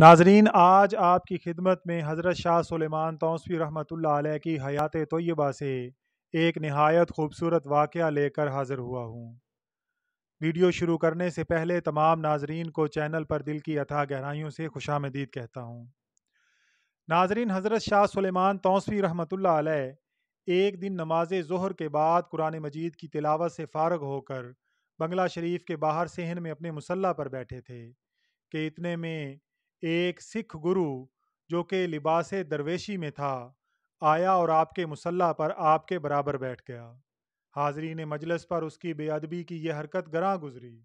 नाजरीन आज आपकी खिदमत में हज़रत शाह सुलेमान तौसवी रहमतुल्लाह की हयात तोयबा से एक नहायत खूबसूरत वाक़ लेकर हाज़िर हुआ हूँ वीडियो शुरू करने से पहले तमाम नाजरीन को चैनल पर दिल की अथा गहराइयों से खुशामदीद कहता हूँ नाजरीन हज़रत शाह सुलेमान तोसवी रहमतुल्लाह एक दिन नमाज जहर के बाद कुरान मजीद की तिलावत से फारग होकर बंगला शरीफ के बाहर सहन में अपने मुसल्ला पर बैठे थे कि इतने में एक सिख गुरु जो कि लिबास दरवेशी में था आया और आपके मुसल्ला पर आपके बराबर बैठ गया हाजरी ने मजलस पर उसकी बेअदबी की यह हरकत गरा गुजरी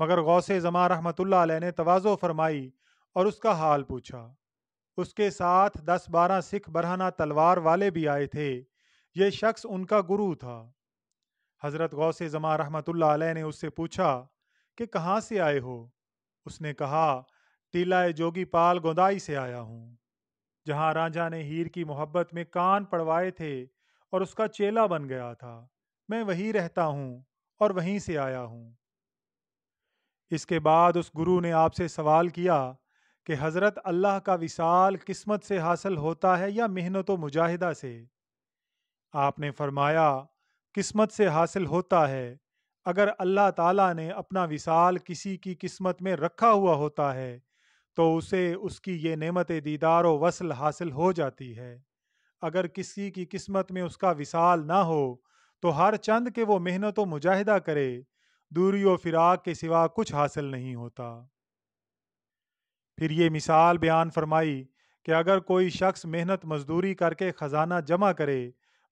मगर गौसे जमा रहमतुल्ला ने तोज़ो फरमाई और उसका हाल पूछा उसके साथ दस बारह सिख बरहना तलवार वाले भी आए थे ये शख्स उनका गुरु था हज़रत गौसे जमा रहमतुल्ला ने उससे पूछा कि कहाँ से आए हो उसने कहा तिलाए जोगीपाल गोदाई से आया हूँ जहाँ राजा ने हीर की मोहब्बत में कान पड़वाए थे और उसका चेला बन गया था मैं वहीं रहता हूँ और वहीं से आया हूँ इसके बाद उस गुरु ने आपसे सवाल किया कि हज़रत अल्लाह का विशाल किस्मत से हासिल होता है या मेहनत व मुजाहिदा से आपने फरमाया किस्मत से हासिल होता है अगर अल्लाह ताला ने अपना विशाल किसी की किस्मत में रखा हुआ होता है तो उसे उसकी ये नेमत दीदार वसल हासिल हो जाती है अगर किसी की किस्मत में उसका विसाल ना हो तो हर चंद के वो मेहनत व मुजाहिदा करे दूरी व फिराक के सिवा कुछ हासिल नहीं होता फिर ये मिसाल बयान फरमाई कि अगर कोई शख्स मेहनत मजदूरी करके ख़जाना जमा करे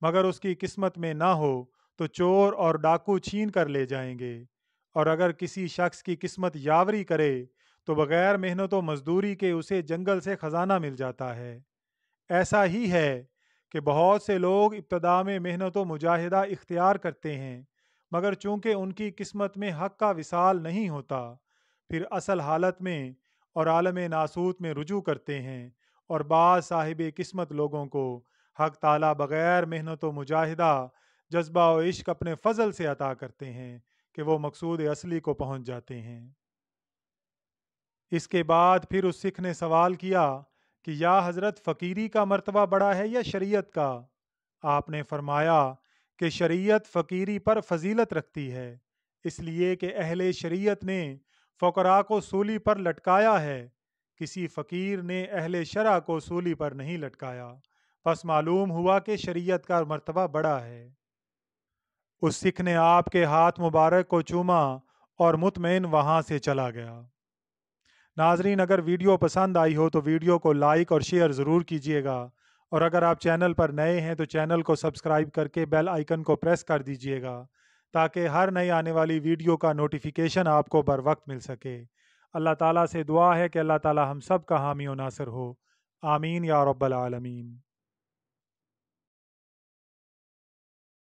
मगर उसकी किस्मत में ना हो तो चोर और डाकू छीन कर ले जाएंगे और अगर किसी शख्स की किस्मत यावरी करे तो बगैर मेहनत व मजदूरी के उसे जंगल से ख़जाना मिल जाता है ऐसा ही है कि बहुत से लोग इब्तदा में मेहनत व मुजाहिदा इख्तियार करते हैं मगर चूँकि उनकी किस्मत में हक का विसाल नहीं होता फिर असल हालत में और आलम नासूत में रुजू करते हैं और बाद साहिब किस्मत लोगों को हक ताला बग़ैर मेहनत व मुजाहिदा जज्बा व इश्क अपने फ़जल से अता करते हैं कि वो मकसूद असली को पहुँच जाते हैं इसके बाद फिर उस सिख ने सवाल किया कि या हजरत फ़कीरी का मर्तबा बड़ा है या शरीयत का आपने फरमाया कि शरीयत फ़कीरी पर फजीलत रखती है इसलिए कि अहले शरीयत ने फ़करा को सूली पर लटकाया है किसी फ़कीर ने अहले शरा को सूली पर नहीं लटकाया बस मालूम हुआ कि शरीयत का मर्तबा बड़ा है उस सिख ने आपके हाथ मुबारक को चूमा और मुतमिन वहाँ से चला गया नाजरीन अगर वीडियो पसंद आई हो तो वीडियो को लाइक और शेयर ज़रूर कीजिएगा और अगर आप चैनल पर नए हैं तो चैनल को सब्सक्राइब करके बेल आइकन को प्रेस कर दीजिएगा ताकि हर नई आने वाली वीडियो का नोटिफिकेशन आपको बर वक्त मिल सके अल्लाह ताला से दुआ है कि अल्लाह ताला हम सब का हामी नासर हो आमीन या रब्बल आलमीन